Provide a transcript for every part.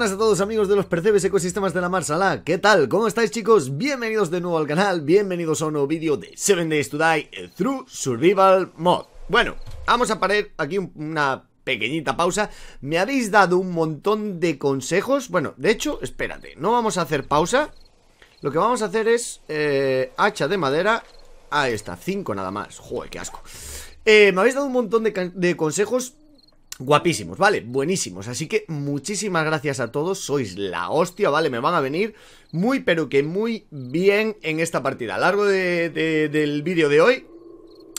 buenas a todos amigos de los Percebes Ecosistemas de la Marsala. ¿Qué tal? ¿Cómo estáis chicos? Bienvenidos de nuevo al canal, bienvenidos a un nuevo vídeo de 7 Days to Die eh, Through Survival Mod. Bueno, vamos a parar aquí una pequeñita pausa. Me habéis dado un montón de consejos. Bueno, de hecho, espérate, no vamos a hacer pausa. Lo que vamos a hacer es eh, hacha de madera. Ahí está, 5 nada más. Joder, qué asco. Eh, me habéis dado un montón de, de consejos Guapísimos, ¿vale? Buenísimos. Así que muchísimas gracias a todos. Sois la hostia, ¿vale? Me van a venir muy, pero que muy bien en esta partida. A lo largo del vídeo de hoy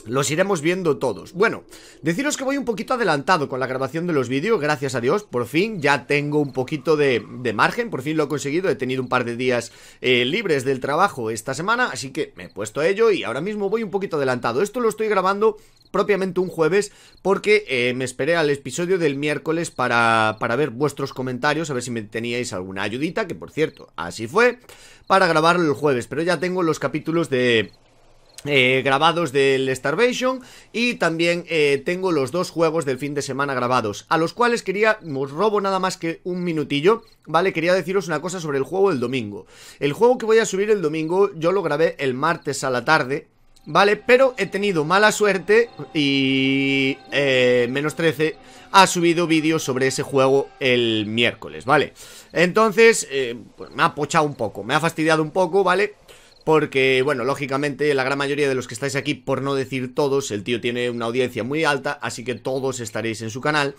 los iremos viendo todos. Bueno, deciros que voy un poquito adelantado con la grabación de los vídeos, gracias a Dios, por fin ya tengo un poquito de, margen, por fin lo he conseguido, he tenido un par de días eh, libres del trabajo esta semana, así que me he puesto a ello y ahora mismo voy un poquito adelantado. Esto lo estoy grabando propiamente un jueves porque eh, me esperé al episodio del miércoles para, para ver vuestros comentarios, a ver si me teníais alguna ayudita, que por cierto, así fue, para grabarlo el jueves, pero ya tengo los capítulos de eh, grabados del Starvation y también eh, tengo los dos juegos del fin de semana grabados, a los cuales quería, os robo nada más que un minutillo, ¿vale? Quería deciros una cosa sobre el juego del domingo. El juego que voy a subir el domingo yo lo grabé el martes a la tarde, ¿vale? Pero he tenido mala suerte y eh, menos 13 ha subido vídeos sobre ese juego el miércoles, ¿vale? Entonces, eh, pues me ha pochado un poco, me ha fastidiado un poco, ¿vale? porque, bueno, lógicamente la gran mayoría de los que estáis aquí, por no decir todos, el tío tiene una audiencia muy alta, así que todos estaréis en su canal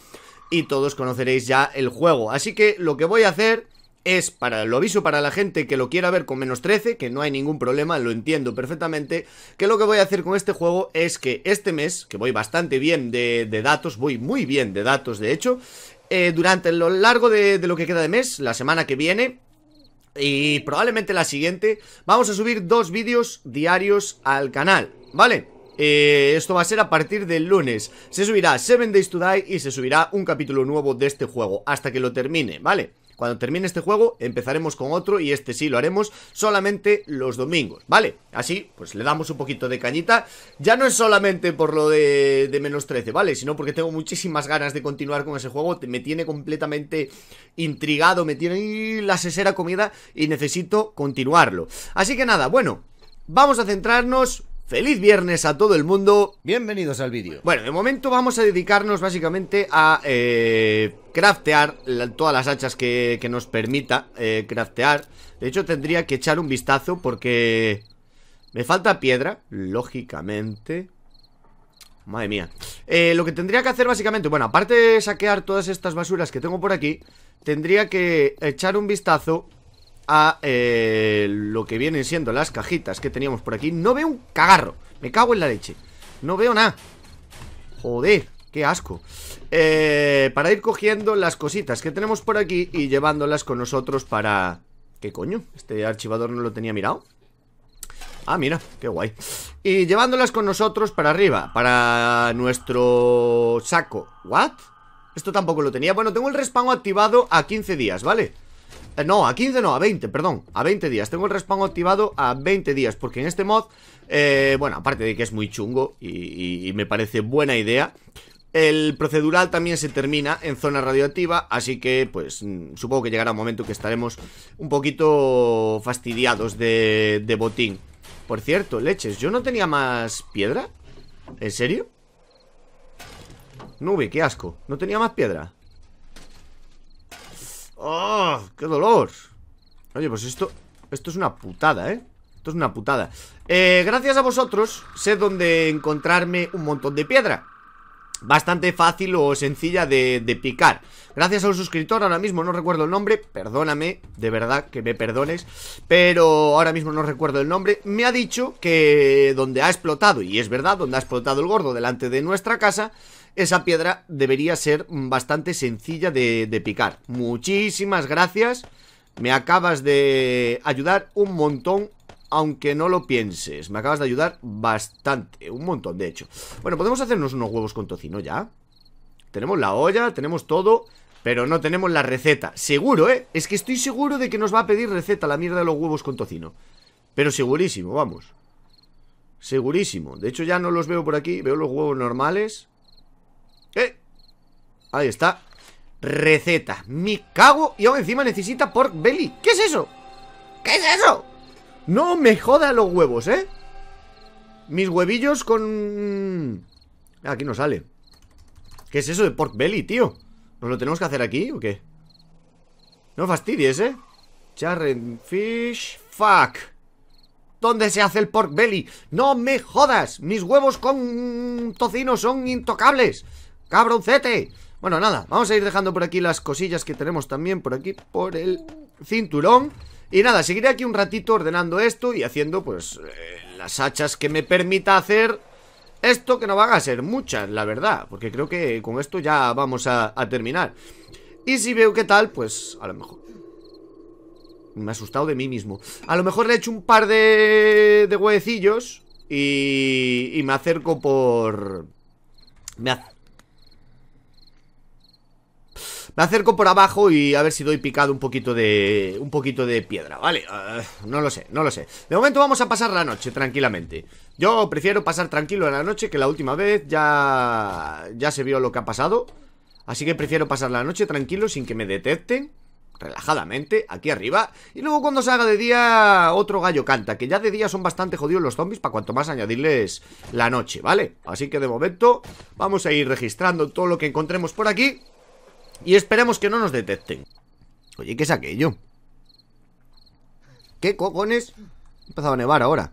y todos conoceréis ya el juego. Así que lo que voy a hacer es, para lo aviso para la gente que lo quiera ver con menos 13, que no hay ningún problema, lo entiendo perfectamente, que lo que voy a hacer con este juego es que este mes, que voy bastante bien de, datos, voy muy bien de datos de hecho, eh, durante lo largo de lo que queda de mes, la semana que viene, y probablemente la siguiente, vamos a subir dos vídeos diarios al canal, ¿vale? Eh, esto va a ser a partir del lunes Se subirá Seven Days to Die y se subirá un capítulo nuevo de este juego Hasta que lo termine, ¿vale? Cuando termine este juego empezaremos con otro y este sí lo haremos solamente los domingos, ¿vale? Así, pues le damos un poquito de cañita. Ya no es solamente por lo de, menos 13, ¿vale? Sino porque tengo muchísimas ganas de continuar con ese juego. Me tiene completamente intrigado, me tiene la sesera comida y necesito continuarlo. Así que nada, bueno, vamos a centrarnos Feliz viernes a todo el mundo. Bienvenidos al vídeo. Bueno, de momento vamos a dedicarnos básicamente a eh, craftear todas las hachas que, nos permita eh, craftear. De hecho, tendría que echar un vistazo porque me falta piedra, lógicamente. Madre mía. Eh, lo que tendría que hacer básicamente, bueno, aparte de saquear todas estas basuras que tengo por aquí, tendría que echar un vistazo a eh, lo que vienen siendo las cajitas que teníamos por aquí No veo un cagarro, me cago en la leche No veo nada Joder, qué asco eh, Para ir cogiendo las cositas que tenemos por aquí y llevándolas con nosotros para... ¿Qué coño? Este archivador no lo tenía mirado Ah, mira, qué guay Y llevándolas con nosotros para arriba Para nuestro saco ¿What? Esto tampoco lo tenía Bueno, tengo el respawn activado a 15 días, ¿vale? Eh, no, a 15 no, a 20, perdón, a 20 días. Tengo el respawn activado a 20 días, porque en este mod, eh, bueno, aparte de que es muy chungo y, me parece buena idea, el procedural también se termina en zona radioactiva, así que pues mm, supongo que llegará un momento que estaremos un poquito fastidiados de, de botín. Por cierto, leches, ¿yo no tenía más piedra? ¿En serio? Nube, qué asco. ¿No tenía más piedra? ¡Oh! ¡Qué dolor! Oye, pues esto... Esto es una putada, ¿eh? Esto es una putada eh, Gracias a vosotros Sé dónde encontrarme un montón de piedra Bastante fácil o sencilla de, de, picar Gracias a un suscriptor, ahora mismo no recuerdo el nombre Perdóname, de verdad que me perdones Pero ahora mismo no recuerdo el nombre Me ha dicho que donde ha explotado Y es verdad, donde ha explotado el gordo delante de nuestra casa esa piedra debería ser bastante sencilla de, picar. Muchísimas gracias. Me acabas de ayudar un montón aunque no lo pienses. Me acabas de ayudar bastante, un montón, de hecho. Bueno, podemos hacernos unos huevos con tocino ya. Tenemos la olla, tenemos todo, pero no tenemos la receta. Seguro, ¿eh? Es que estoy seguro de que nos va a pedir receta la mierda de los huevos con tocino. Pero segurísimo, vamos. Segurísimo. De hecho, ya no los veo por aquí. Veo los huevos normales. ¡Eh! Ahí está Receta mi cago Y aún encima necesita pork belly ¿Qué es eso? ¿Qué es eso? No me joda los huevos, ¿eh? Mis huevillos con... Aquí no sale ¿Qué es eso de pork belly, tío? ¿Nos lo tenemos que hacer aquí o qué? No fastidies, ¿eh? Charren fish Fuck ¿Dónde se hace el pork belly? ¡No me jodas! Mis huevos con tocino son intocables ¡Cabroncete! Bueno, nada, vamos a ir dejando por aquí las cosillas que tenemos también por aquí, por el cinturón. Y nada, seguiré aquí un ratito ordenando esto y haciendo, pues, eh, las hachas que me permita hacer esto que no van a ser muchas, la verdad. Porque creo que con esto ya vamos a, terminar. Y si veo qué tal, pues, a lo mejor... Me he asustado de mí mismo. A lo mejor le he hecho un par de, de huevecillos y, me acerco por... Me, acerco me acerco por abajo y a ver si doy picado un poquito de... Un poquito de piedra, ¿vale? Ah, no lo sé, no lo sé De momento vamos a pasar la noche tranquilamente Yo prefiero pasar tranquilo en la noche que la última vez ya... Ya se vio lo que ha pasado Así que prefiero pasar la noche tranquilo sin que me detecten relajadamente aquí arriba y luego cuando se haga de día otro gallo canta, que ya de día son bastante jodidos los zombies para cuanto más añadirles la noche, ¿vale? Así que de momento vamos a ir registrando todo lo que encontremos por aquí y esperemos que no nos detecten. Oye, ¿qué es aquello? ¿Qué cojones? Ha empezado a nevar ahora.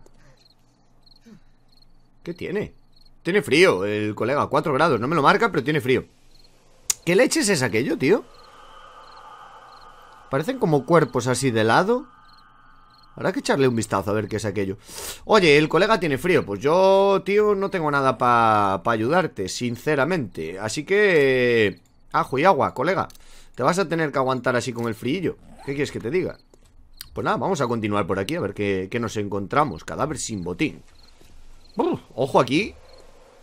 ¿Qué tiene? Tiene frío, el colega, 4 grados. No me lo marca, pero tiene frío. ¿Qué leches es aquello, tío? Parecen como cuerpos así de lado. Habrá que echarle un vistazo a ver qué es aquello. Oye, el colega tiene frío. Pues yo, tío, no tengo nada para ayudarte, sinceramente. Así que... Ajo y agua, colega. Te vas a tener que aguantar así con el frío. ¿Qué quieres que te diga? Pues nada, vamos a continuar por aquí a ver qué, nos encontramos. Cadáver sin botín. ojo aquí,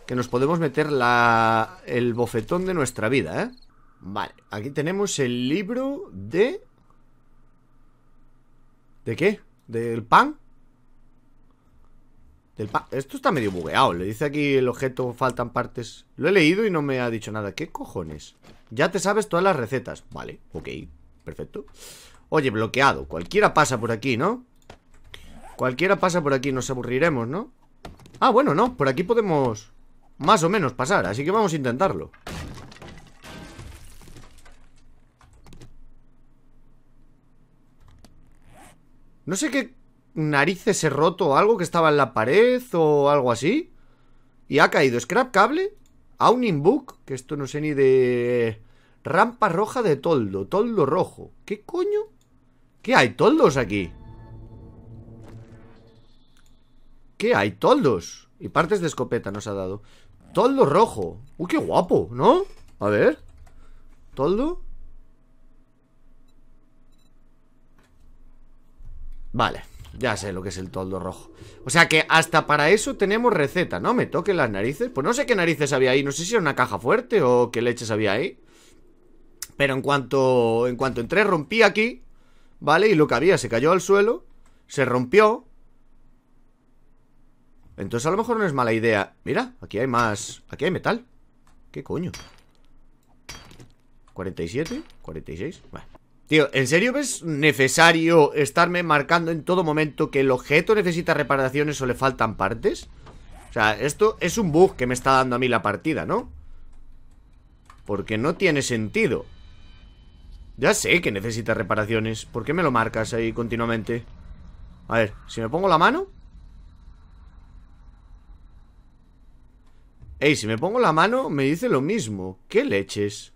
que nos podemos meter la, el bofetón de nuestra vida, ¿eh? Vale, aquí tenemos el libro de... ¿De qué? ¿Del pan? Esto está medio bugueado. Le dice aquí el objeto, faltan partes. Lo he leído y no me ha dicho nada. ¿Qué cojones? Ya te sabes todas las recetas. Vale, ok, perfecto. Oye, bloqueado. Cualquiera pasa por aquí, ¿no? Cualquiera pasa por aquí, nos aburriremos, ¿no? Ah, bueno, no, por aquí podemos más o menos pasar, así que vamos a intentarlo. No sé qué narices he roto algo que estaba en la pared o algo así. Y ha caído Scrap Cable, un Book, que esto no sé ni de... Rampa roja de toldo, toldo rojo. ¿Qué coño? ¿Qué hay toldos aquí? ¿Qué hay toldos? Y partes de escopeta nos ha dado. Toldo rojo. Uy, qué guapo, ¿no? A ver. Toldo. Vale. Ya sé lo que es el toldo rojo. O sea que hasta para eso tenemos receta, ¿no? Me toquen las narices. Pues no sé qué narices había ahí. No sé si era una caja fuerte o qué leches había ahí. Pero en cuanto, en cuanto entré, rompí aquí. ¿Vale? Y lo que había se cayó al suelo. Se rompió. Entonces a lo mejor no es mala idea. Mira, aquí hay más... Aquí hay metal. ¿Qué coño? 47, 46. Vale. Tío, ¿en serio ves necesario estarme marcando en todo momento que el objeto necesita reparaciones o le faltan partes? O sea, esto es un bug que me está dando a mí la partida, ¿no? Porque no tiene sentido Ya sé que necesita reparaciones ¿Por qué me lo marcas ahí continuamente? A ver, si me pongo la mano Ey, si me pongo la mano me dice lo mismo ¿Qué leches?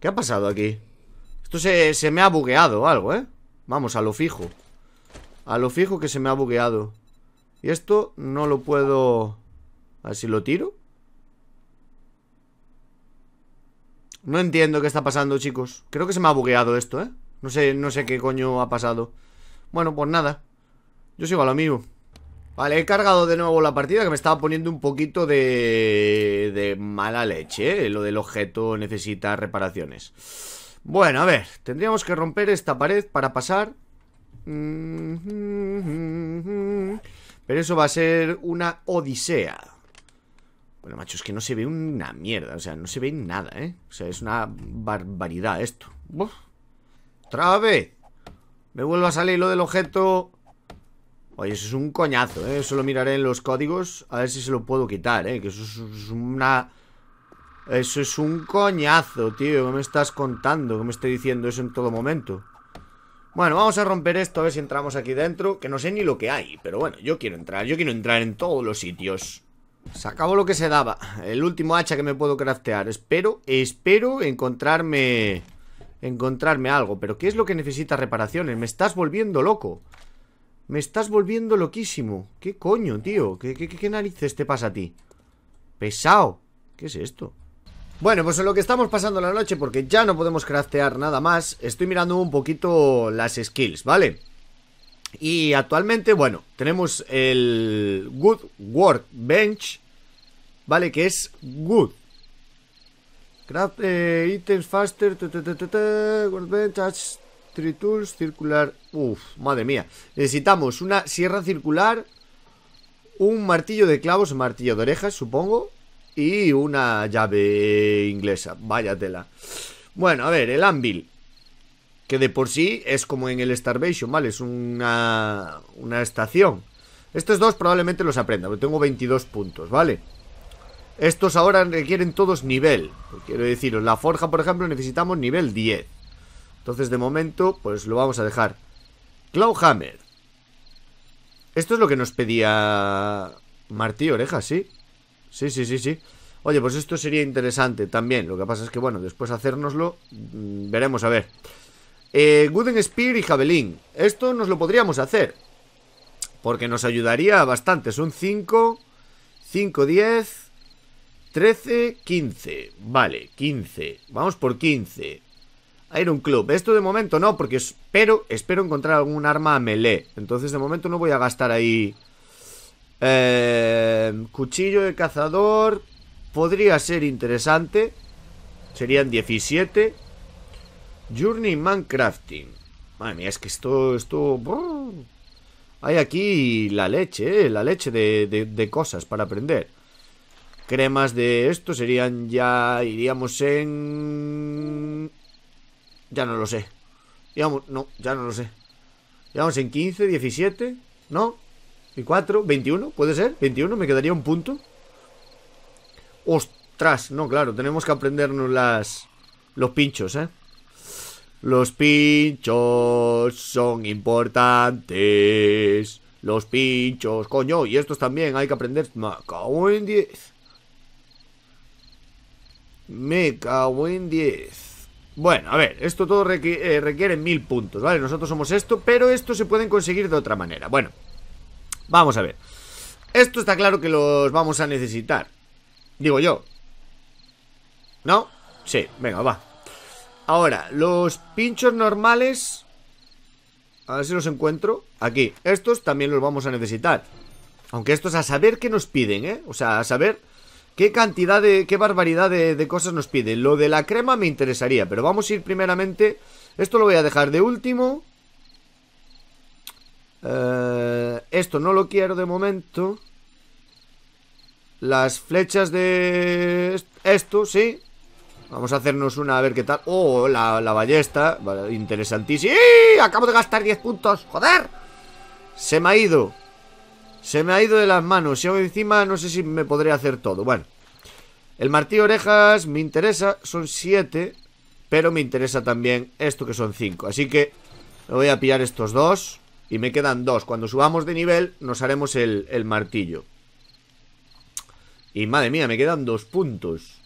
¿Qué ha pasado aquí? Esto se, se me ha bugueado algo, ¿eh? Vamos, a lo fijo A lo fijo que se me ha bugueado Y esto no lo puedo... A ver si lo tiro No entiendo qué está pasando, chicos Creo que se me ha bugueado esto, ¿eh? No sé, no sé qué coño ha pasado Bueno, pues nada Yo sigo a lo mío Vale, he cargado de nuevo la partida que me estaba poniendo un poquito de... De mala leche, ¿eh? Lo del objeto necesita reparaciones bueno, a ver, tendríamos que romper esta pared para pasar... Mm-hmm. Pero eso va a ser una odisea. Bueno, macho, es que no se ve una mierda. O sea, no se ve nada, ¿eh? O sea, es una barbaridad esto. Trave. Me vuelvo a salir lo del objeto... Oye, eso es un coñazo, ¿eh? Eso lo miraré en los códigos. A ver si se lo puedo quitar, ¿eh? Que eso es una eso es un coñazo, tío. ¿Qué me estás contando? ¿Qué me estoy diciendo eso en todo momento? Bueno, vamos a romper esto a ver si entramos aquí dentro. Que no sé ni lo que hay, pero bueno, yo quiero entrar. Yo quiero entrar en todos los sitios. Se acabó lo que se daba. El último hacha que me puedo craftear. Espero, espero encontrarme... Encontrarme algo. Pero ¿qué es lo que necesita reparaciones? Me estás volviendo loco. Me estás volviendo loquísimo. ¿Qué coño, tío? ¿Qué, qué, qué narices te pasa a ti? Pesado. ¿Qué es esto? Bueno, pues en lo que estamos pasando la noche, porque ya no podemos craftear nada más, estoy mirando un poquito las skills, ¿vale? Y actualmente, bueno, tenemos el Good Workbench, ¿vale? Que es Good. Craft items eh, faster, workbench, three tools, circular... Uf, madre mía. Necesitamos una sierra circular, un martillo de clavos, martillo de orejas, supongo, y una llave inglesa. váyatela Bueno, a ver, el Anvil. Que de por sí es como en el Starvation, ¿vale? Es una, una estación. Estos dos probablemente los aprenda, pero tengo 22 puntos, ¿vale? Estos ahora requieren todos nivel. Quiero deciros, la forja, por ejemplo, necesitamos nivel 10. Entonces, de momento, pues lo vamos a dejar. Clawhammer. Esto es lo que nos pedía Martí Oreja, ¿sí? Sí, sí, sí, sí. Oye, pues esto sería interesante también. Lo que pasa es que, bueno, después hacérnoslo, mm, veremos a ver. Eh, Spear y Javelin. Esto nos lo podríamos hacer. Porque nos ayudaría bastante. Son 5, 5, 10, 13, 15. Vale, 15. Vamos por 15. Iron Club. Esto de momento no, porque espero, espero encontrar algún arma a melee. Entonces de momento no voy a gastar ahí eh, cuchillo de cazador podría ser interesante. Serían 17. Journey Minecrafting Madre mía, es que esto... esto Hay aquí la leche, eh, la leche de, de, cosas para aprender. Cremas de esto serían ya... Iríamos en... Ya no lo sé. Digamos, no, ya no lo sé. vamos en 15, 17, ¿no? 24, 21, ¿puede ser? 21, me quedaría un punto Ostras, no, claro, tenemos que aprendernos las... Los pinchos, ¿eh? Los pinchos son importantes Los pinchos, coño, y estos también hay que aprender Me cago en 10 Me cago en 10 bueno, a ver, esto todo eh, requiere, mil puntos, ¿vale? Nosotros somos esto, pero esto se pueden conseguir de otra manera. Bueno, Vamos a ver. Esto está claro que los vamos a necesitar. Digo yo. ¿No? Sí, venga, va. Ahora, los pinchos normales... A ver si los encuentro. Aquí. Estos también los vamos a necesitar. Aunque estos a saber qué nos piden, ¿eh? O sea, a saber qué cantidad de... qué barbaridad de, de cosas nos piden. Lo de la crema me interesaría, pero vamos a ir primeramente... Esto lo voy a dejar de último... Eh, esto no lo quiero de momento. Las flechas de esto, sí. Vamos a hacernos una a ver qué tal. Oh, la, ballesta. interesantísima interesantísimo. Acabo de gastar 10 puntos. ¡Joder! Se me ha ido. Se me ha ido de las manos. si hago encima no sé si me podré hacer todo. Bueno. El martillo orejas me interesa. Son 7. Pero me interesa también esto que son 5. Así que me voy a pillar estos dos y me quedan dos. Cuando subamos de nivel nos haremos el, el martillo. Y madre mía, me quedan dos puntos.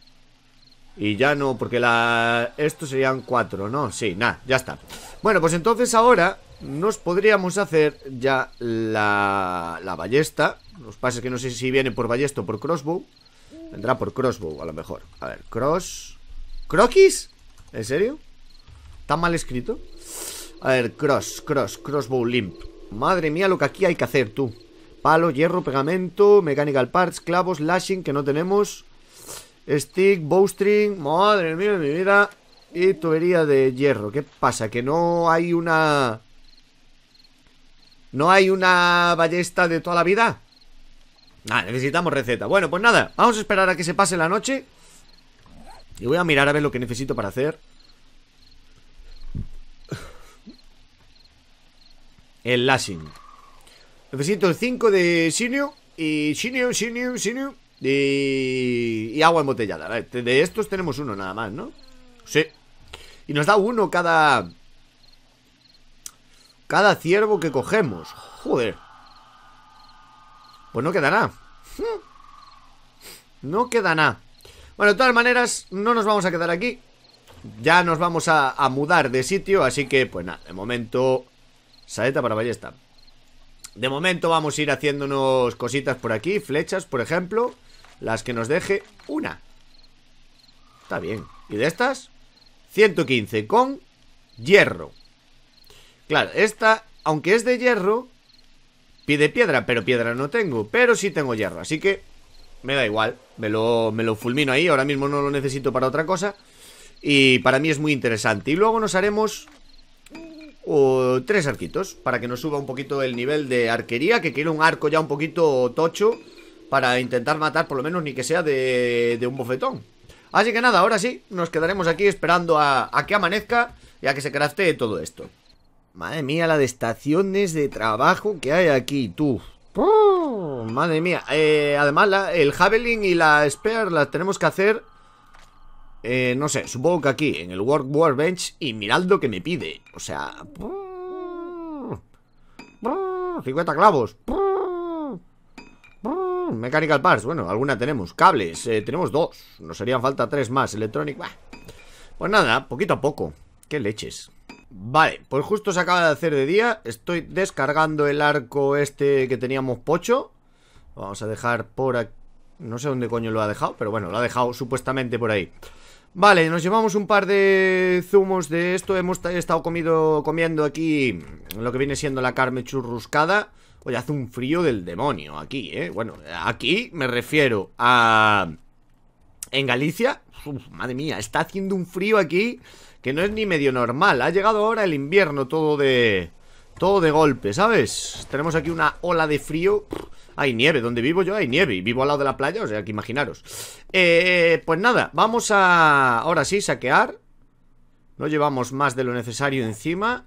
Y ya no, porque la... Estos serían cuatro, ¿no? Sí, nada, ya está. Bueno, pues entonces ahora nos podríamos hacer ya la, la ballesta. Los pases que no sé si viene por ballesta o por crossbow. Vendrá por crossbow, a lo mejor. A ver, cross... ¿Croquis? ¿En serio? ¿Está mal escrito? A ver, cross, cross, crossbow limp. Madre mía lo que aquí hay que hacer, tú. Palo, hierro, pegamento, mechanical parts, clavos, lashing, que no tenemos. Stick, bowstring, madre mía mi vida. Y tubería de hierro. ¿Qué pasa? Que no hay una... ¿No hay una ballesta de toda la vida? Ah, necesitamos receta. Bueno, pues nada, vamos a esperar a que se pase la noche. Y voy a mirar a ver lo que necesito para hacer. el necesito el 5 de Sinio y Sinio, Sinio, Sinio y, y agua embotellada. De estos tenemos uno nada más, ¿no? Sí. Y nos da uno cada... Cada ciervo que cogemos. Joder. Pues no queda nada. No queda nada. Bueno, de todas maneras, no nos vamos a quedar aquí. Ya nos vamos a, a mudar de sitio, así que, pues nada, de momento Saeta para ballesta. De momento vamos a ir haciéndonos cositas por aquí. Flechas, por ejemplo. Las que nos deje una. Está bien. ¿Y de estas? 115 con hierro. Claro, esta, aunque es de hierro, pide piedra, pero piedra no tengo. Pero sí tengo hierro, así que me da igual. Me lo, me lo fulmino ahí. Ahora mismo no lo necesito para otra cosa. Y para mí es muy interesante. Y luego nos haremos o tres arquitos para que nos suba un poquito el nivel de arquería, que quiero un arco ya un poquito tocho para intentar matar por lo menos ni que sea de, un bofetón. Así que nada, ahora sí, nos quedaremos aquí esperando a, que amanezca y a que se craftee todo esto. Madre mía, la de estaciones de trabajo que hay aquí, tú. Madre mía. Eh, además, el Javelin y la Spear las tenemos que hacer eh, no sé, supongo que aquí, en el World Workbench, y mirad lo que me pide. O sea... 50 clavos. Mechanical parts, bueno, alguna tenemos. Cables, eh, tenemos dos. Nos harían falta tres más. Electronic, Pues nada, poquito a poco. Qué leches. Vale, pues justo se acaba de hacer de día. Estoy descargando el arco este que teníamos pocho. Vamos a dejar por aquí. No sé dónde coño lo ha dejado, pero bueno, lo ha dejado supuestamente por ahí. Vale, nos llevamos un par de zumos de esto. Hemos estado comido, comiendo aquí lo que viene siendo la carne churruscada. Oye, hace un frío del demonio aquí, ¿eh? Bueno, aquí me refiero a... En Galicia, madre mía, está haciendo un frío aquí que no es ni medio normal. Ha llegado ahora el invierno todo de... Todo de golpe, ¿sabes? Tenemos aquí una ola de frío... Hay nieve, donde vivo yo hay nieve y vivo al lado de la playa, o sea que imaginaros. Eh, pues nada, vamos a ahora sí saquear. No llevamos más de lo necesario encima.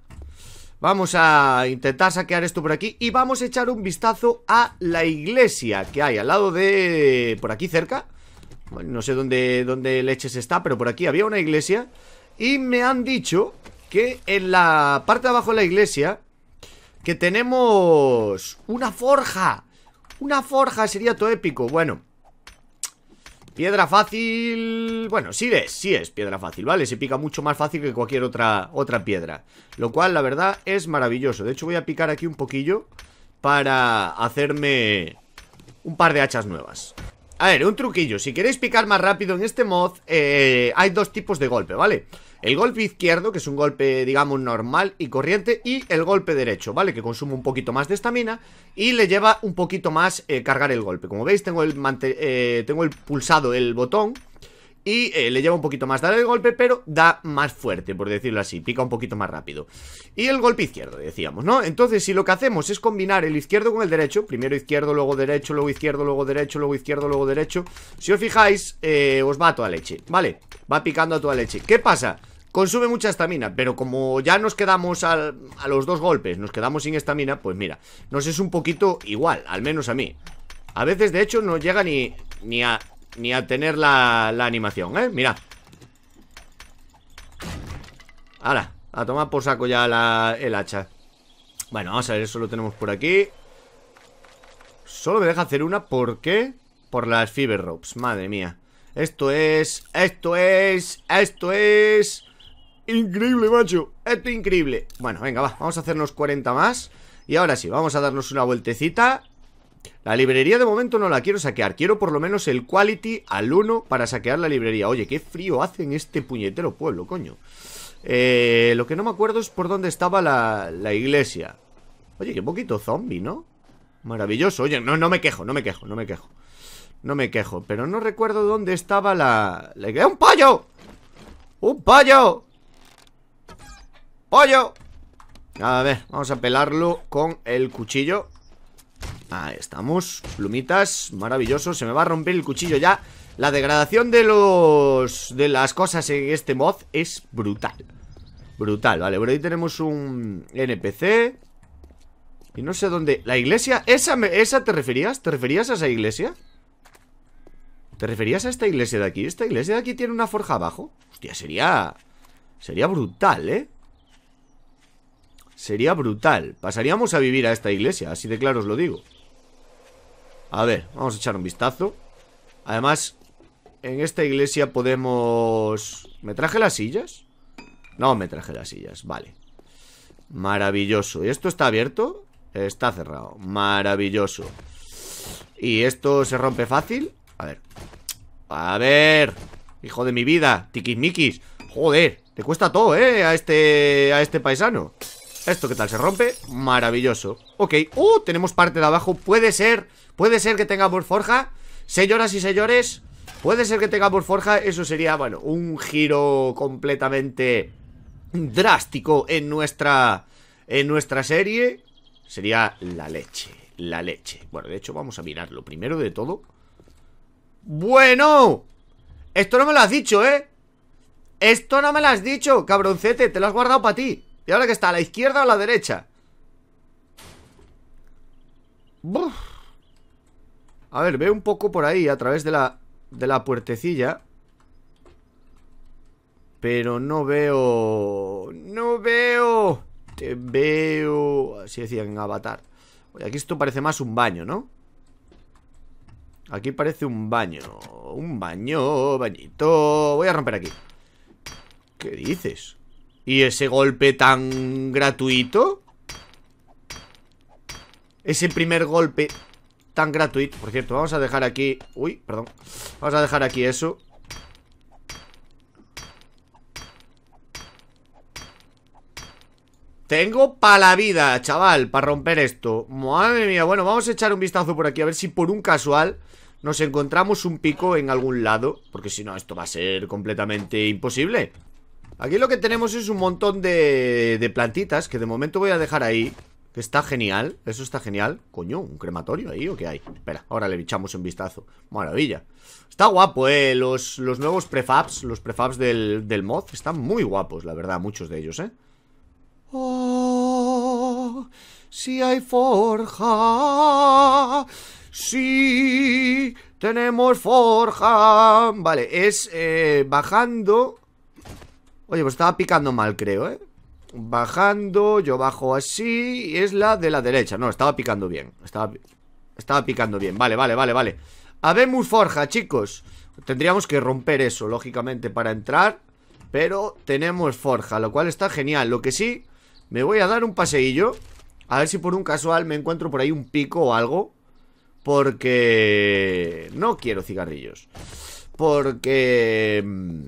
Vamos a intentar saquear esto por aquí y vamos a echar un vistazo a la iglesia que hay al lado de... por aquí cerca. no sé dónde, dónde leches está, pero por aquí había una iglesia y me han dicho que en la parte de abajo de la iglesia que tenemos una forja. Una forja sería todo épico, bueno Piedra fácil... Bueno, sí es, sí es piedra fácil, ¿vale? Se pica mucho más fácil que cualquier otra, otra piedra Lo cual, la verdad, es maravilloso De hecho, voy a picar aquí un poquillo Para hacerme un par de hachas nuevas A ver, un truquillo Si queréis picar más rápido en este mod eh, Hay dos tipos de golpe, ¿vale? El golpe izquierdo, que es un golpe, digamos, normal y corriente, y el golpe derecho, ¿vale? Que consume un poquito más de estamina y le lleva un poquito más eh, cargar el golpe. Como veis, tengo el, eh, tengo el pulsado el botón y eh, le lleva un poquito más dar el golpe, pero da más fuerte, por decirlo así, pica un poquito más rápido. Y el golpe izquierdo, decíamos, ¿no? Entonces, si lo que hacemos es combinar el izquierdo con el derecho, primero izquierdo, luego derecho, luego izquierdo, luego derecho, luego izquierdo, luego derecho, si os fijáis, os va a toda leche, ¿vale? Va picando a toda leche. ¿Qué pasa? Consume mucha estamina, pero como ya nos quedamos a los dos golpes, nos quedamos sin estamina, pues mira, nos es un poquito igual, al menos a mí. A veces, de hecho, no llega ni, a, tener la, animación, ¿eh? Mira. Ahora, a tomar por saco ya el hacha. Bueno, vamos a ver, eso lo tenemos por aquí. Solo me deja hacer una, ¿por qué? Por las fiber ropes, madre mía. Esto es, esto es, esto es increíble, macho Esto es increíble Bueno, venga, va, vamos a hacernos 40 más Y ahora sí, vamos a darnos una vueltecita La librería de momento no la quiero saquear Quiero por lo menos el quality al 1 para saquear la librería Oye, qué frío hace en este puñetero pueblo, coño eh, Lo que no me acuerdo es por dónde estaba la, iglesia Oye, qué poquito zombie, ¿no? Maravilloso, oye, no, no me quejo, no me quejo, no me quejo No me quejo, pero no recuerdo dónde estaba la... la... ¡Un payo! ¡Un payo! ¡Pollo! A ver, vamos a pelarlo con el cuchillo Ahí estamos, plumitas, maravilloso Se me va a romper el cuchillo ya La degradación de los... de las cosas en este mod es brutal Brutal, vale, por ahí tenemos un NPC Y no sé dónde... La iglesia, ¿esa, ¿esa te referías? ¿Te referías a esa iglesia? ¿Te referías a esta iglesia de aquí? ¿Esta iglesia de aquí tiene una forja abajo? Hostia, sería... Sería brutal, ¿eh? Sería brutal. Pasaríamos a vivir a esta iglesia, así de claro os lo digo. A ver, vamos a echar un vistazo. Además, en esta iglesia podemos... ¿Me traje las sillas? No, me traje las sillas, vale. Maravilloso. ¿Y esto está abierto? Está cerrado. Maravilloso. ¿Y esto se rompe fácil? A ver. A ver. Hijo de mi vida. Tiquismiquis. Joder. Te cuesta todo, ¿eh? A este, a este paisano. Esto qué tal, se rompe, maravilloso Ok, uh, tenemos parte de abajo Puede ser, puede ser que tengamos forja Señoras y señores Puede ser que tengamos forja, eso sería Bueno, un giro completamente Drástico En nuestra, en nuestra serie Sería la leche La leche, bueno, de hecho vamos a mirarlo Primero de todo Bueno Esto no me lo has dicho, eh Esto no me lo has dicho, cabroncete Te lo has guardado para ti ¿Y ahora que está? ¿A la izquierda o a la derecha? A ver, veo un poco por ahí a través de la, de la puertecilla. Pero no veo... ¡No veo! Te veo... Así decían en Avatar. Oye, aquí esto parece más un baño, ¿no? Aquí parece un baño. Un baño, bañito. Voy a romper aquí. ¿Qué dices? ¿Y ese golpe tan gratuito? Ese primer golpe tan gratuito Por cierto, vamos a dejar aquí... Uy, perdón Vamos a dejar aquí eso Tengo para la vida, chaval, para romper esto Madre mía, bueno, vamos a echar un vistazo por aquí A ver si por un casual nos encontramos un pico en algún lado Porque si no, esto va a ser completamente imposible Aquí lo que tenemos es un montón de, plantitas Que de momento voy a dejar ahí que está genial, eso está genial Coño, ¿un crematorio ahí o qué hay? Espera, ahora le echamos un vistazo Maravilla Está guapo, eh, los, los nuevos prefabs Los prefabs del, mod Están muy guapos, la verdad, muchos de ellos, eh oh, si hay forja Si tenemos forja Vale, es eh, bajando Oye, pues estaba picando mal, creo, ¿eh? Bajando, yo bajo así y es la de la derecha. No, estaba picando bien. Estaba, estaba picando bien. Vale, vale, vale, vale. Habemos forja, chicos. Tendríamos que romper eso, lógicamente, para entrar. Pero tenemos forja, lo cual está genial. Lo que sí, me voy a dar un paseillo. A ver si por un casual me encuentro por ahí un pico o algo. Porque... No quiero cigarrillos. Porque... Mm,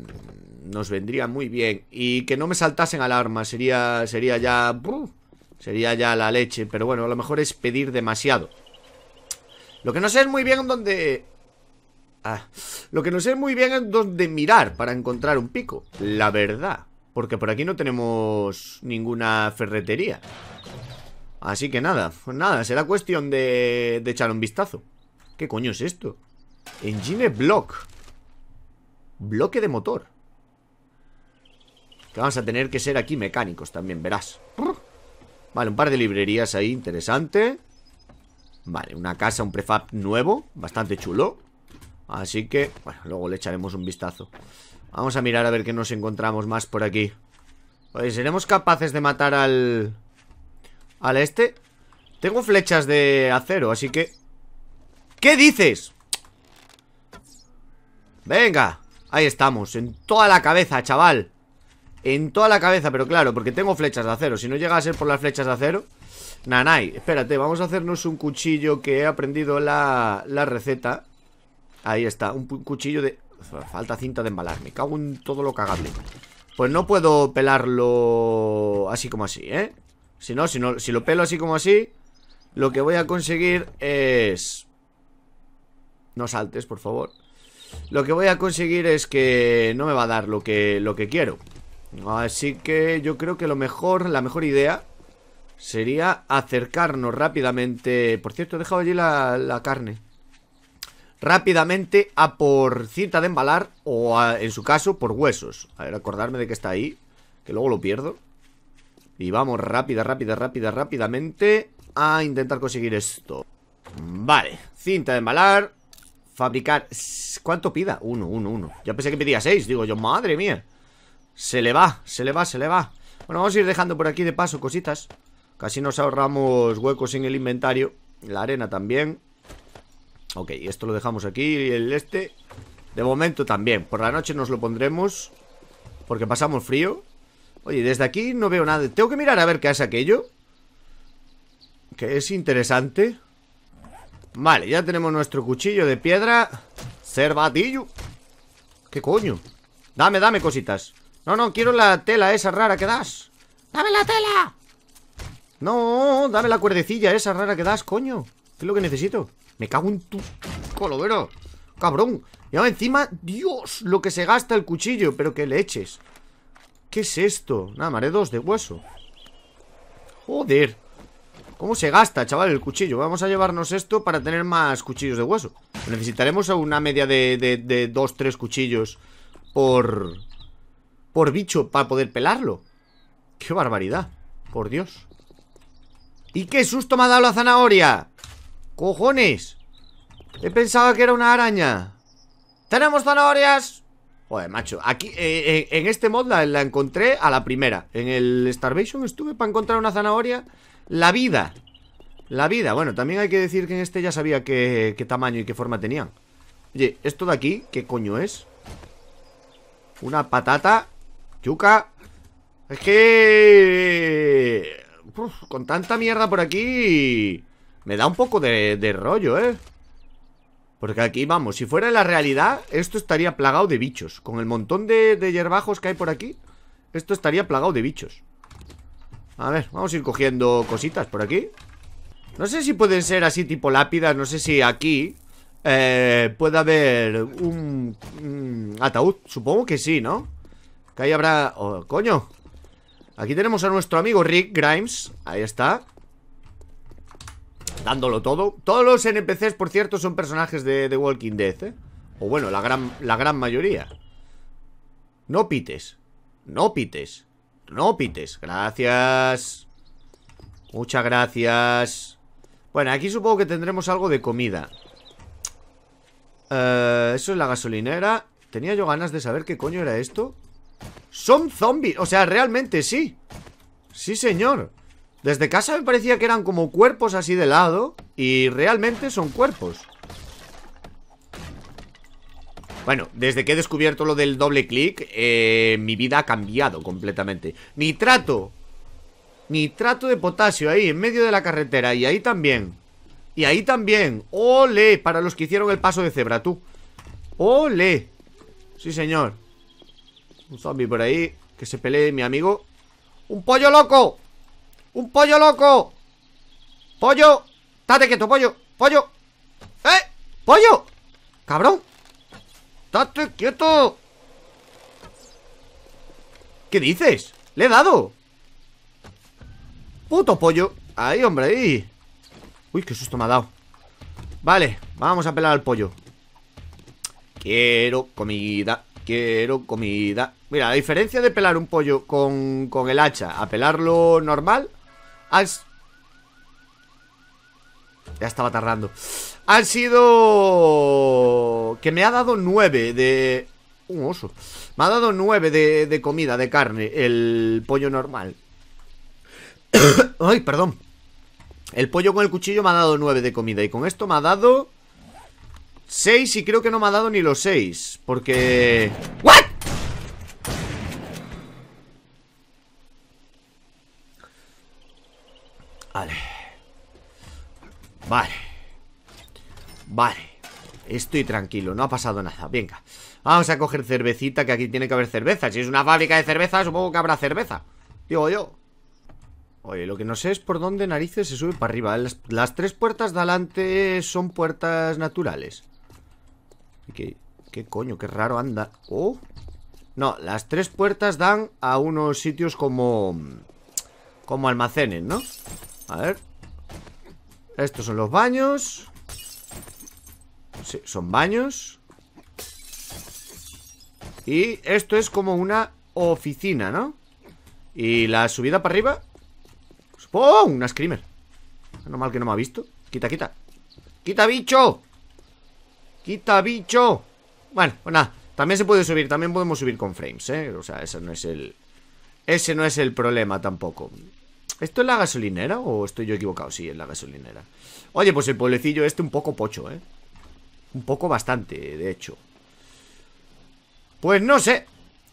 nos vendría muy bien. Y que no me saltasen alarma sería, sería ya... sería ya la leche, pero bueno, a lo mejor es pedir demasiado. Lo que no sé es muy bien dónde... Ah, lo que no sé muy bien es dónde mirar para encontrar un pico, la verdad. Porque por aquí no tenemos ninguna ferretería. Así que nada, pues nada, será cuestión de, de echar un vistazo. ¿Qué coño es esto? Engine Block. Bloque de motor vamos a tener que ser aquí mecánicos también, verás Vale, un par de librerías ahí, interesante Vale, una casa, un prefab nuevo Bastante chulo Así que, bueno, luego le echaremos un vistazo Vamos a mirar a ver qué nos encontramos más por aquí Oye, ¿seremos capaces de matar al... Al este? Tengo flechas de acero, así que... ¿Qué dices? Venga, ahí estamos En toda la cabeza, chaval en toda la cabeza, pero claro, porque tengo flechas de acero Si no llega a ser por las flechas de acero Nanay, espérate, vamos a hacernos un cuchillo Que he aprendido la, receta Ahí está, un cuchillo de... Falta cinta de embalar, me cago en todo lo cagable Pues no puedo pelarlo así como así, ¿eh? Si no, si, no, si lo pelo así como así Lo que voy a conseguir es... No saltes, por favor Lo que voy a conseguir es que no me va a dar lo que, lo que quiero Así que yo creo que lo mejor, la mejor idea sería acercarnos rápidamente. Por cierto, he dejado allí la, carne. Rápidamente a por cinta de embalar o en su caso por huesos. A ver, acordarme de que está ahí, que luego lo pierdo. Y vamos rápida, rápida, rápida, rápidamente a intentar conseguir esto. Vale, cinta de embalar, fabricar... ¿Cuánto pida? Uno, uno, uno. Ya pensé que pedía seis, digo yo, madre mía. Se le va, se le va, se le va Bueno, vamos a ir dejando por aquí de paso cositas Casi nos ahorramos huecos en el inventario La arena también Ok, esto lo dejamos aquí Y el este, de momento también Por la noche nos lo pondremos Porque pasamos frío Oye, desde aquí no veo nada Tengo que mirar a ver qué es aquello Que es interesante Vale, ya tenemos nuestro cuchillo de piedra Cervatillo ¿Qué coño? Dame, dame cositas no, no, quiero la tela esa rara que das ¡Dame la tela! No, dame la cuerdecilla esa rara que das, coño ¿Qué es lo que necesito? Me cago en tu ¡Colobero! Cabrón Y ahora encima, Dios, lo que se gasta el cuchillo Pero que le eches ¿Qué es esto? Nada, me dos de hueso Joder ¿Cómo se gasta, chaval, el cuchillo? Vamos a llevarnos esto para tener más cuchillos de hueso Necesitaremos una media de, de, de dos, tres cuchillos Por por bicho para poder pelarlo. ¡Qué barbaridad! Por Dios. ¿Y qué susto me ha dado la zanahoria? ¡Cojones! He pensado que era una araña. ¡Tenemos zanahorias! Joder, macho, aquí, eh, eh, en este mod la, la, encontré a la primera En el Starvation estuve para encontrar una zanahoria La vida La vida, bueno, también hay que decir que en este ya sabía qué, qué tamaño y qué forma tenían Oye, esto de aquí, ¿qué coño es? Una patata Chuca Es que... con tanta mierda por aquí... Me da un poco de, rollo, ¿eh? Porque aquí, vamos, si fuera la realidad, esto estaría plagado de bichos. Con el montón de, de, yerbajos que hay por aquí, esto estaría plagado de bichos. A ver, vamos a ir cogiendo cositas por aquí. No sé si pueden ser así tipo lápidas, no sé si aquí eh, puede haber un ataúd. Supongo que sí, ¿no? Que ahí habrá... coño Aquí tenemos a nuestro amigo Rick Grimes Ahí está Dándolo todo Todos los NPCs, por cierto, son personajes de The Walking Dead ¿eh? O bueno, la gran, la gran mayoría No pites No pites No pites Gracias Muchas gracias Bueno, aquí supongo que tendremos algo de comida eh, Eso es la gasolinera Tenía yo ganas de saber qué coño era esto son zombies, o sea, realmente sí Sí, señor Desde casa me parecía que eran como cuerpos así de lado Y realmente son cuerpos bueno, desde que he descubierto lo del doble clic, eh, mi vida ha cambiado completamente. Nitrato. Nitrato de potasio ahí, en medio de la carretera. Y ahí también. Y ahí también. ¡Ole! Para los que hicieron el paso de cebra, tú. ¡Ole! Sí, señor. Un zombie por ahí Que se pelee mi amigo ¡Un pollo loco! ¡Un pollo loco! ¡Pollo! ¡Date quieto, pollo! ¡Pollo! ¡Eh! ¡Pollo! ¡Cabrón! ¡Date quieto! ¿Qué dices? ¡Le he dado! ¡Puto pollo! ¡Ahí, hombre! ¡Ahí! ¡Uy, qué susto me ha dado! Vale, vamos a pelar al pollo Quiero comida Quiero comida. Mira, la diferencia de pelar un pollo con, el hacha a pelarlo normal has... Ya estaba tardando. Han sido... Que me ha dado nueve de... Un oso. Me ha dado nueve de, de comida, de carne, el pollo normal. Ay, perdón. El pollo con el cuchillo me ha dado nueve de comida y con esto me ha dado... 6 y creo que no me ha dado ni los seis Porque... ¿What? Vale Vale Vale Estoy tranquilo, no ha pasado nada, venga Vamos a coger cervecita, que aquí tiene que haber cerveza Si es una fábrica de cerveza, supongo que habrá cerveza Digo yo Oye, lo que no sé es por dónde narices se sube para arriba. Las, las, tres puertas de adelante son puertas naturales. ¿Qué, coño? Qué raro anda. Oh. No, las tres puertas dan a unos sitios como... Como almacenes, ¿no? A ver. Estos son los baños. Sí, son baños. Y esto es como una oficina, ¿no? Y la subida para arriba ¡Oh! Una screamer mal que no me ha visto Quita, quita ¡Quita, bicho! Quita, bicho. Bueno, pues nada. También se puede subir, también podemos subir con frames, ¿eh? O sea, ese no es el... Ese no es el problema tampoco. ¿Esto es la gasolinera o estoy yo equivocado? Sí, es la gasolinera. Oye, pues el pueblecillo este un poco pocho, ¿eh? Un poco bastante, de hecho. Pues no sé.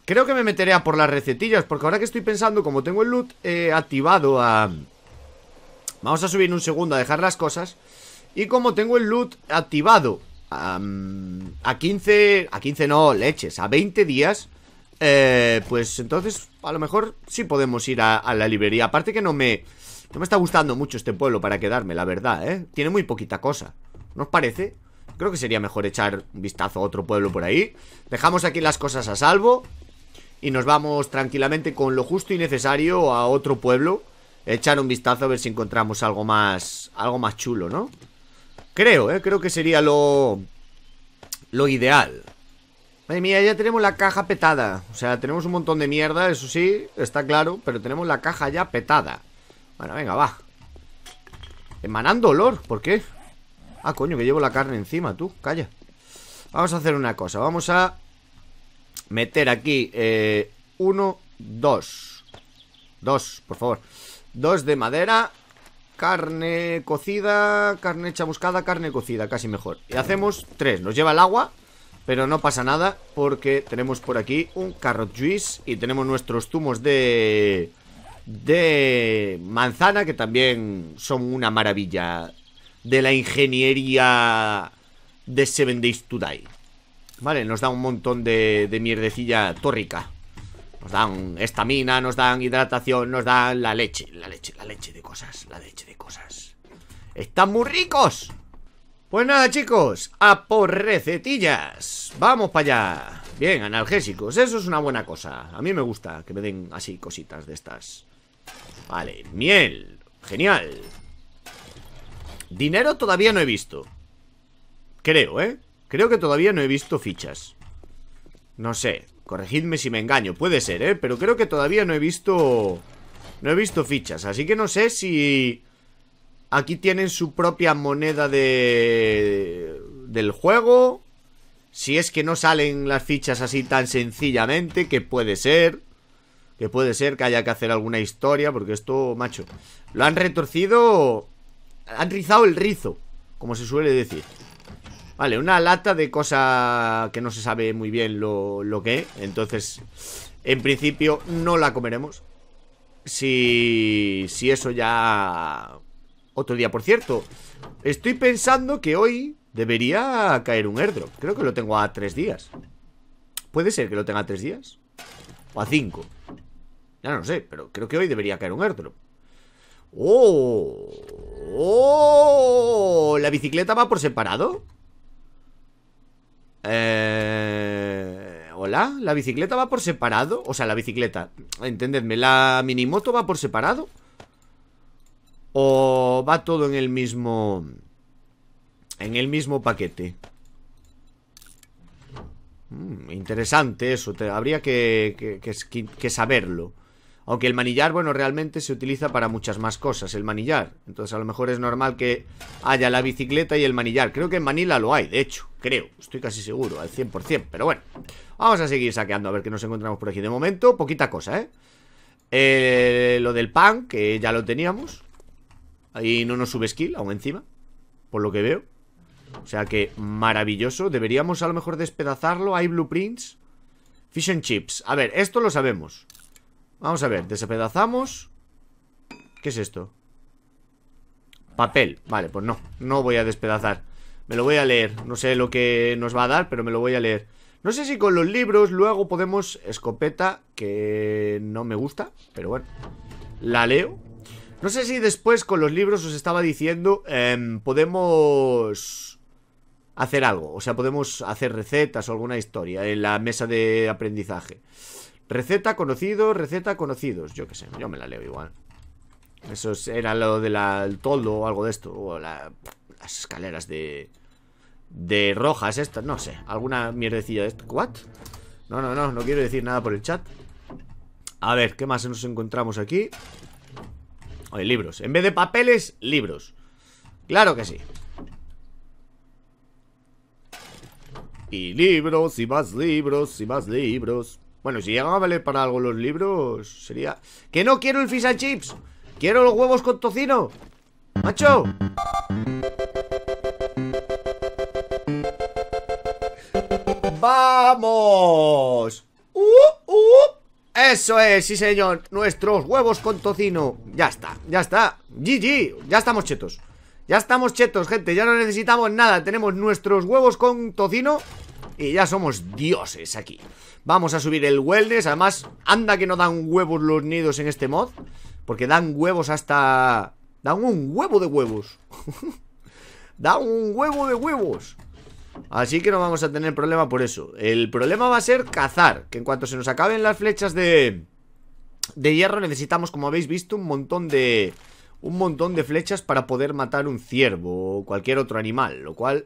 Creo que me meteré a por las recetillas, porque ahora que estoy pensando, como tengo el loot activado a... Vamos a subir un segundo a dejar las cosas. Y como tengo el loot activado a 15, a 15 no, leches, a 20 días, eh, pues entonces a lo mejor sí podemos ir a, la librería. Aparte que no me, no me está gustando mucho este pueblo para quedarme, la verdad, ¿eh? Tiene muy poquita cosa, ¿no os parece? Creo que sería mejor echar un vistazo a otro pueblo por ahí. Dejamos aquí las cosas a salvo y nos vamos tranquilamente con lo justo y necesario a otro pueblo. Echar un vistazo a ver si encontramos algo más, algo más chulo, ¿no? Creo, ¿eh? Creo que sería lo... Lo ideal. Madre mía, ya tenemos la caja petada. O sea, tenemos un montón de mierda, eso sí, está claro. Pero tenemos la caja ya petada. Bueno, venga, va. Emanando olor, ¿por qué? Ah, coño, que llevo la carne encima, tú, calla. Vamos a hacer una cosa, vamos a meter aquí eh, uno, dos. Dos, por favor. Dos de madera Carne cocida, carne chamuscada, carne cocida, casi mejor Y hacemos tres, nos lleva el agua Pero no pasa nada porque tenemos por aquí un carrot juice Y tenemos nuestros zumos de... de manzana Que también son una maravilla de la ingeniería de Seven Days to Vale, nos da un montón de, de mierdecilla tórrica nos dan estamina, nos dan hidratación, nos dan la leche, la leche, la leche de cosas, la leche de cosas. ¡Están muy ricos! Pues nada, chicos, a por recetillas. Vamos para allá. Bien, analgésicos, eso es una buena cosa. A mí me gusta que me den así cositas de estas. Vale, miel. Genial. Dinero todavía no he visto. Creo, ¿eh? Creo que todavía no he visto fichas. No sé, Corregidme si me engaño, puede ser, ¿eh? Pero creo que todavía no he visto... No he visto fichas, así que no sé si... Aquí tienen su propia moneda de... del juego. Si es que no salen las fichas así tan sencillamente, que puede ser. Que puede ser que haya que hacer alguna historia, porque esto, macho... Lo han retorcido... Han rizado el rizo, como se suele decir. Vale, una lata de cosa que no se sabe muy bien lo, que Entonces, en principio no la comeremos. Si, si eso ya... Otro día, por cierto. Estoy pensando que hoy debería caer un airdrop. Creo que lo tengo a tres días. Puede ser que lo tenga a tres días. O a cinco. Ya no sé, pero creo que hoy debería caer un airdrop. ¡Oh! ¡Oh! ¿La bicicleta va por separado? Eh, ¿Hola? ¿La bicicleta va por separado? O sea, la bicicleta, entendedme, ¿la minimoto va por separado? ¿O va todo en el mismo... En el mismo paquete? Mm, interesante eso, te, habría que, que saberlo. Aunque el manillar, bueno, realmente se utiliza para muchas más cosas, el manillar. Entonces a lo mejor es normal que haya la bicicleta y el manillar. Creo que en Manila lo hay, de hecho, creo. Estoy casi seguro, al 100%. Pero bueno, vamos a seguir saqueando a ver qué nos encontramos por aquí. De momento, poquita cosa, ¿eh? ¿eh? lo del pan, que ya lo teníamos. Ahí no nos sube skill, aún encima, por lo que veo. O sea que maravilloso. Deberíamos a lo mejor despedazarlo. Hay blueprints. Fish and chips. A ver, esto lo sabemos. Vamos a ver, despedazamos ¿Qué es esto? Papel, vale, pues no No voy a despedazar Me lo voy a leer, no sé lo que nos va a dar Pero me lo voy a leer No sé si con los libros luego podemos Escopeta, que no me gusta Pero bueno, la leo No sé si después con los libros Os estaba diciendo em, Podemos hacer algo O sea, podemos hacer recetas o alguna historia En la mesa de aprendizaje Receta conocido, receta conocidos. Yo qué sé, yo me la leo igual. Eso era lo del toldo o algo de esto. O las escaleras de. De rojas, estas, no sé. Alguna mierdecilla de esto. ¿What? No, no, no, no quiero decir nada por el chat. A ver, ¿qué más nos encontramos aquí? Hay libros. En vez de papeles, libros. Claro que sí. Y libros, y más libros, y más libros. Bueno, si llegan a valer para algo los libros, sería... ¡Que no quiero el fish chips! ¡Quiero los huevos con tocino! ¡Macho! ¡Vamos! Eso es, sí señor, nuestros huevos con tocino Ya está, ya está GG, ya estamos chetos Ya estamos chetos, gente, ya no necesitamos nada Tenemos nuestros huevos con tocino y ya somos dioses aquí Vamos a subir el wellness Además, anda que no dan huevos los nidos en este mod Porque dan huevos hasta... Dan un huevo de huevos Dan un huevo de huevos Así que no vamos a tener problema por eso El problema va a ser cazar Que en cuanto se nos acaben las flechas de... De hierro necesitamos, como habéis visto, un montón de... Un montón de flechas para poder matar un ciervo o cualquier otro animal Lo cual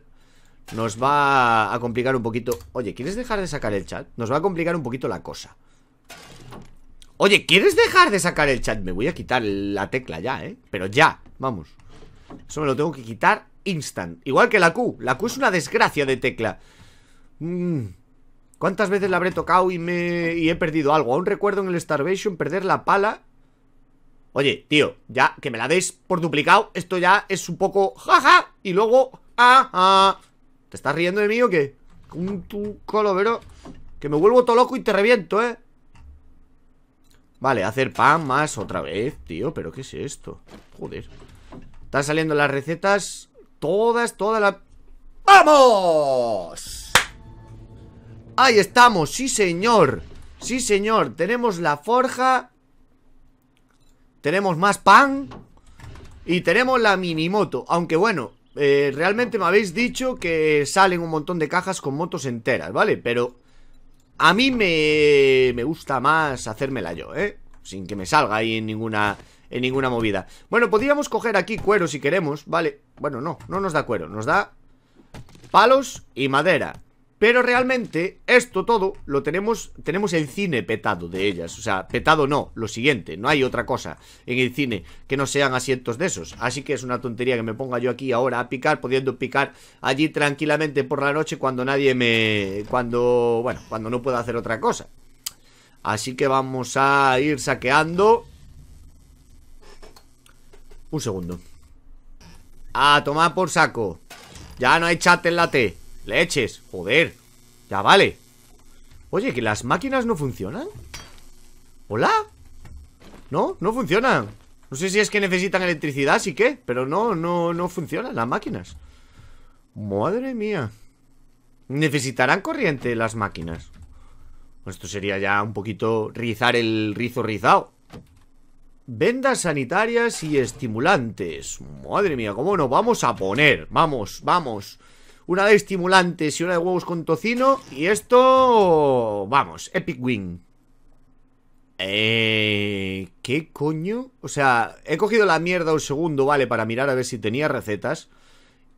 nos va a complicar un poquito Oye, ¿quieres dejar de sacar el chat? Nos va a complicar un poquito la cosa Oye, ¿quieres dejar de sacar el chat? Me voy a quitar la tecla ya, ¿eh? Pero ya, vamos Eso me lo tengo que quitar instant Igual que la Q, la Q es una desgracia de tecla Mmm ¿Cuántas veces la habré tocado y me y he perdido algo? Aún recuerdo en el Starvation perder la pala Oye, tío, ya que me la deis por duplicado Esto ya es un poco jaja Y luego, ¿Te estás riendo de mí o qué? Un tu veró Que me vuelvo todo loco y te reviento, ¿eh? Vale, hacer pan más otra vez, tío ¿Pero qué es esto? Joder Están saliendo las recetas Todas, todas las... ¡Vamos! Ahí estamos, sí señor Sí señor, tenemos la forja Tenemos más pan Y tenemos la minimoto Aunque bueno, eh, realmente me habéis dicho que salen un montón de cajas con motos enteras, ¿vale? Pero a mí me, me gusta más hacérmela yo, ¿eh? Sin que me salga ahí en ninguna, en ninguna movida. Bueno, podríamos coger aquí cuero si queremos, ¿vale? Bueno, no, no nos da cuero, nos da palos y madera. Pero realmente esto todo lo tenemos, tenemos el cine petado de ellas. O sea, petado no, lo siguiente, no hay otra cosa en el cine que no sean asientos de esos. Así que es una tontería que me ponga yo aquí ahora a picar, pudiendo picar allí tranquilamente por la noche cuando nadie me... cuando, bueno, cuando no pueda hacer otra cosa. Así que vamos a ir saqueando. Un segundo. A tomar por saco. Ya no hay chat en la T. Leches, joder Ya vale Oye, ¿que las máquinas no funcionan? ¿Hola? No, no funcionan No sé si es que necesitan electricidad, sí que Pero no, no, no funcionan las máquinas Madre mía Necesitarán corriente las máquinas Esto sería ya un poquito Rizar el rizo rizado Vendas sanitarias y estimulantes Madre mía, cómo nos vamos a poner Vamos, vamos una de estimulantes y una de huevos con tocino. Y esto... Vamos, Epic Wing Eh... ¿Qué coño? O sea, he cogido la mierda un segundo, ¿vale? Para mirar a ver si tenía recetas.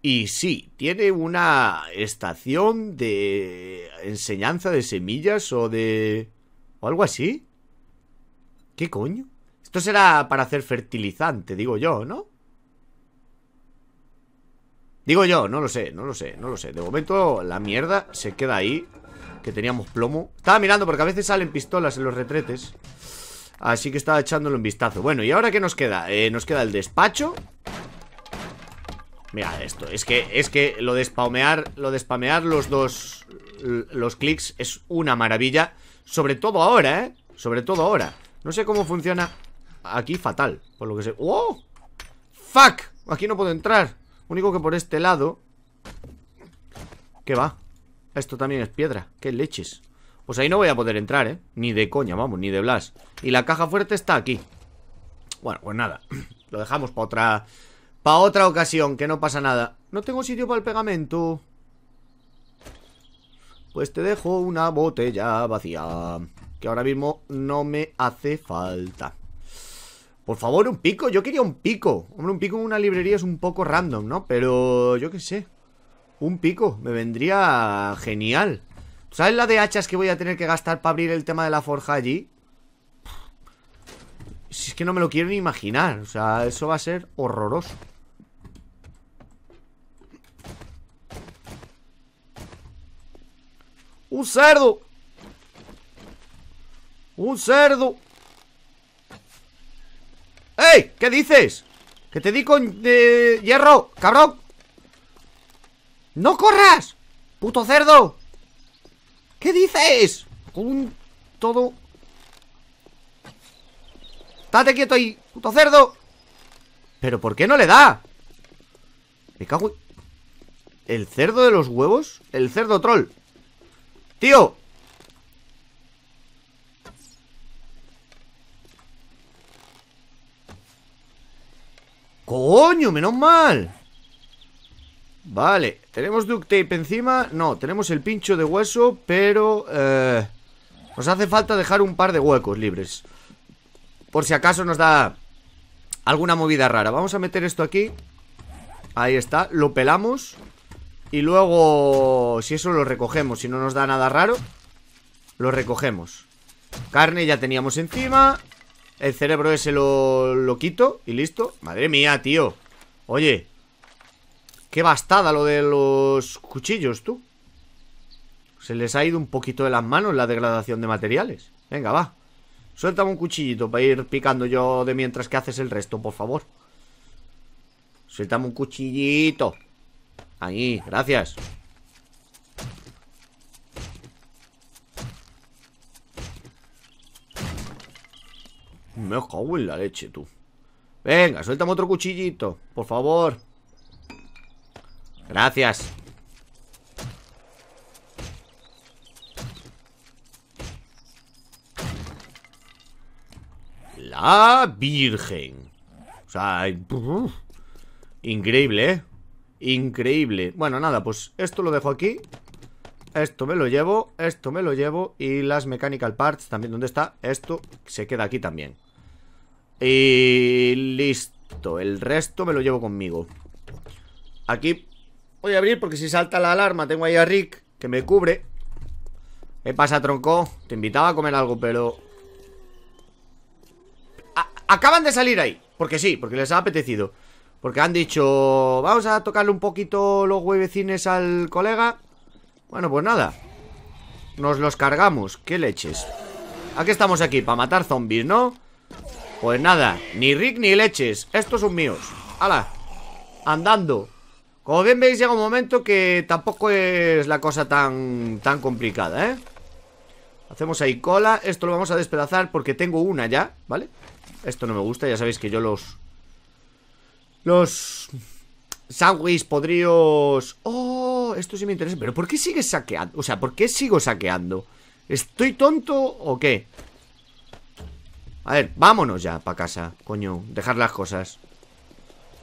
Y sí, tiene una estación de enseñanza de semillas o de... o algo así. ¿Qué coño? Esto será para hacer fertilizante, digo yo, ¿no? Digo yo, no lo sé, no lo sé, no lo sé De momento la mierda se queda ahí Que teníamos plomo Estaba mirando porque a veces salen pistolas en los retretes Así que estaba echándole un vistazo Bueno, ¿y ahora qué nos queda? Eh, nos queda el despacho Mira esto, es que, es que lo de spamear Lo de los dos Los clics es una maravilla Sobre todo ahora, eh Sobre todo ahora, no sé cómo funciona Aquí fatal, por lo que sé ¡Wow! ¡Oh! ¡Fuck! Aquí no puedo entrar Único que por este lado... ¿Qué va? Esto también es piedra. ¿Qué leches? Pues ahí no voy a poder entrar, ¿eh? Ni de coña, vamos, ni de Blas. Y la caja fuerte está aquí. Bueno, pues nada. Lo dejamos para otra... Para otra ocasión, que no pasa nada. No tengo sitio para el pegamento. Pues te dejo una botella vacía. Que ahora mismo no me hace falta. Por favor, un pico. Yo quería un pico. Hombre, un pico en una librería es un poco random, ¿no? Pero yo qué sé. Un pico. Me vendría genial. ¿Sabes la de hachas que voy a tener que gastar para abrir el tema de la forja allí? Si es que no me lo quiero ni imaginar. O sea, eso va a ser horroroso. ¡Un cerdo! ¡Un cerdo! ¡Ey! ¿Qué dices? ¡Que te di con eh, hierro! ¡Cabrón! ¡No corras! ¡Puto cerdo! ¿Qué dices? Con todo... ¡Estate quieto ahí! ¡Puto cerdo! ¿Pero por qué no le da? Me cago ¿El cerdo de los huevos? El cerdo troll Tío, ¡Coño, menos mal! Vale, ¿tenemos duct tape encima? No, tenemos el pincho de hueso, pero... Eh, nos hace falta dejar un par de huecos libres. Por si acaso nos da alguna movida rara. Vamos a meter esto aquí. Ahí está, lo pelamos. Y luego, si eso lo recogemos, si no nos da nada raro, lo recogemos. Carne ya teníamos encima. El cerebro ese lo, lo quito y listo. Madre mía, tío. Oye. Qué bastada lo de los cuchillos, tú. Se les ha ido un poquito de las manos la degradación de materiales. Venga, va. Suéltame un cuchillito para ir picando yo de mientras que haces el resto, por favor. Suéltame un cuchillito. Ahí, gracias. Me cago en la leche, tú Venga, suéltame otro cuchillito Por favor Gracias La Virgen O sea, increíble, ¿eh? Increíble Bueno, nada, pues esto lo dejo aquí esto me lo llevo, esto me lo llevo y las mechanical parts también, ¿dónde está? Esto se queda aquí también. Y listo, el resto me lo llevo conmigo. Aquí voy a abrir porque si salta la alarma tengo ahí a Rick que me cubre. ¿Qué pasa, tronco? Te invitaba a comer algo, pero... acaban de salir ahí, porque sí, porque les ha apetecido. Porque han dicho, vamos a tocarle un poquito los huevecines al colega bueno, pues nada Nos los cargamos, qué leches ¿A qué estamos aquí? Para matar zombies, ¿no? Pues nada, ni Rick ni leches Estos son míos ¡Hala! Andando Como bien veis llega un momento que tampoco es la cosa tan, tan complicada, ¿eh? Hacemos ahí cola Esto lo vamos a despedazar porque tengo una ya, ¿vale? Esto no me gusta, ya sabéis que yo los... Los... sándwiches podríos... ¡Oh! esto sí me interesa. Pero ¿por qué sigues saqueando? O sea, ¿por qué sigo saqueando? ¿Estoy tonto o qué? A ver, vámonos ya para casa, coño. Dejar las cosas.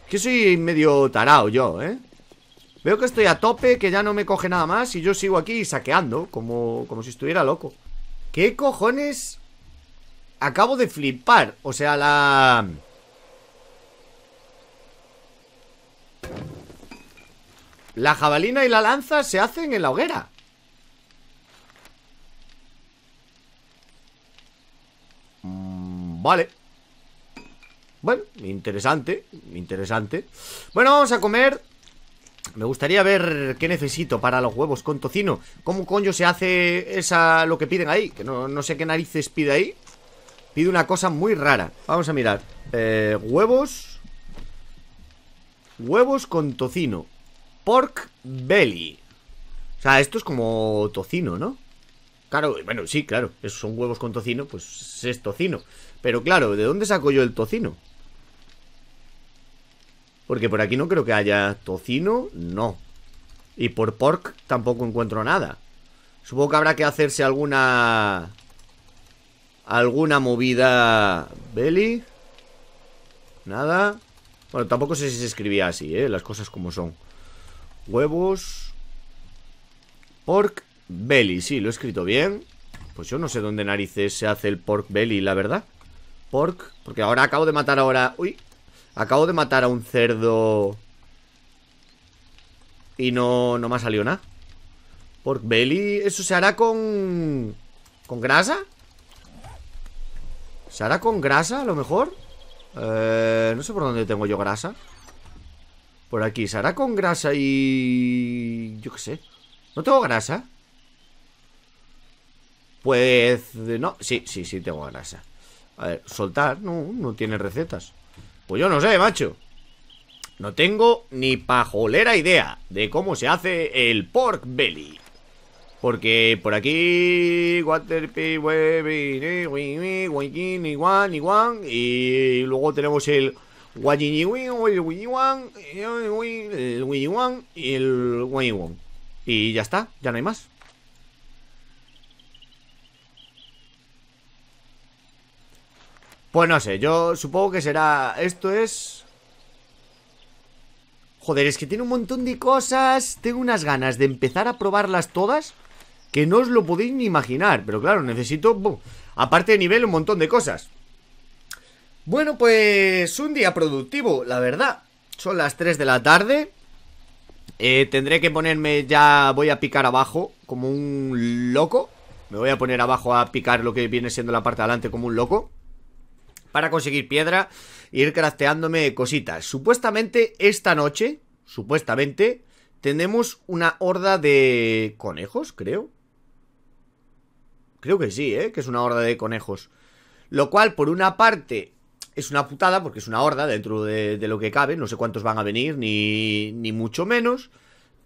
Que soy medio tarao yo, ¿eh? Veo que estoy a tope, que ya no me coge nada más y yo sigo aquí saqueando, como, como si estuviera loco. ¿Qué cojones? Acabo de flipar. O sea, la... La jabalina y la lanza se hacen en la hoguera mm, Vale Bueno, interesante Interesante Bueno, vamos a comer me gustaría ver qué necesito para los huevos con tocino. ¿Cómo coño se hace esa lo que piden ahí? Que no, sé qué narices pide ahí. Pide una cosa muy rara. Vamos a mirar. Eh, huevos. Huevos con tocino. Pork belly. O sea, esto es como tocino, ¿no? Claro, bueno, sí, claro. Esos son huevos con tocino, pues es tocino. Pero claro, ¿de dónde saco yo el tocino? Porque por aquí no creo que haya tocino, no. Y por pork tampoco encuentro nada. Supongo que habrá que hacerse alguna... Alguna movida... Belly. Nada. Bueno, tampoco sé si se escribía así, ¿eh? Las cosas como son. Huevos. Pork belly. Sí, lo he escrito bien. Pues yo no sé dónde narices se hace el pork belly, la verdad. Pork. Porque ahora acabo de matar ahora... Uy. Acabo de matar a un cerdo... Y no, no me ha salido nada. Pork belly... ¿Eso se hará con... ¿Con grasa? ¿Se hará con grasa, a lo mejor? Eh, no sé por dónde tengo yo grasa. Por aquí, ¿se hará con grasa y... yo qué sé? ¿No tengo grasa? Pues... Eh, no, sí, sí, sí tengo grasa A ver, soltar, no, no tiene recetas Pues yo no sé, macho No tengo ni pajolera idea de cómo se hace el pork belly porque por aquí Waterpee, y luego tenemos el y el Y ya está, ya no hay más. Pues no sé, yo supongo que será... Esto es... Joder, es que tiene un montón de cosas. Tengo unas ganas de empezar a probarlas todas que no os lo podéis ni imaginar. Pero claro, necesito... aparte de nivel, un montón de cosas. Bueno, pues un día productivo, la verdad. Son las 3 de la tarde. Eh, tendré que ponerme ya... Voy a picar abajo como un loco. Me voy a poner abajo a picar lo que viene siendo la parte de adelante como un loco. Para conseguir piedra e ir crafteándome cositas. Supuestamente esta noche, supuestamente, tenemos una horda de conejos, creo. Creo que sí, ¿eh? Que es una horda de conejos. Lo cual, por una parte, es una putada porque es una horda dentro de, lo que cabe, no sé cuántos van a venir, ni, mucho menos.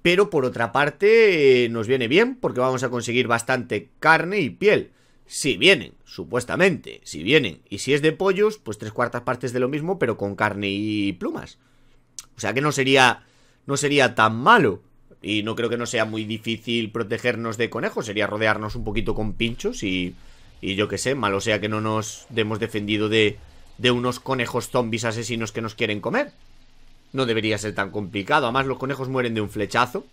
Pero por otra parte eh, nos viene bien porque vamos a conseguir bastante carne y piel. Si vienen, supuestamente, si vienen. Y si es de pollos, pues tres cuartas partes de lo mismo, pero con carne y plumas. O sea que no sería, no sería tan malo. Y no creo que no sea muy difícil protegernos de conejos. Sería rodearnos un poquito con pinchos y, y yo qué sé, malo sea que no nos demos defendido de, de unos conejos zombies asesinos que nos quieren comer. No debería ser tan complicado. Además, los conejos mueren de un flechazo.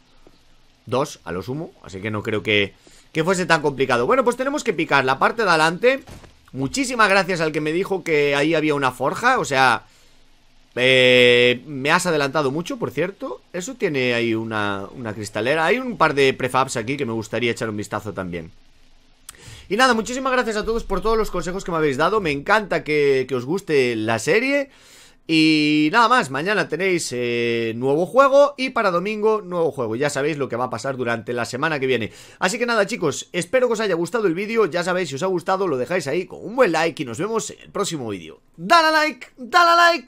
Dos, a lo sumo. Así que no creo que, fuese tan complicado. Bueno, pues tenemos que picar la parte de adelante. Muchísimas gracias al que me dijo que ahí había una forja. O sea, eh, me has adelantado mucho, por cierto. Eso tiene ahí una, una cristalera. Hay un par de prefabs aquí que me gustaría echar un vistazo también. Y nada, muchísimas gracias a todos por todos los consejos que me habéis dado. Me encanta que, os guste la serie. Y nada más, mañana tenéis eh, nuevo juego y para domingo nuevo juego. Ya sabéis lo que va a pasar durante la semana que viene. Así que nada chicos, espero que os haya gustado el vídeo. Ya sabéis, si os ha gustado lo dejáis ahí con un buen like y nos vemos en el próximo vídeo. ¡Dale like! ¡Dale like!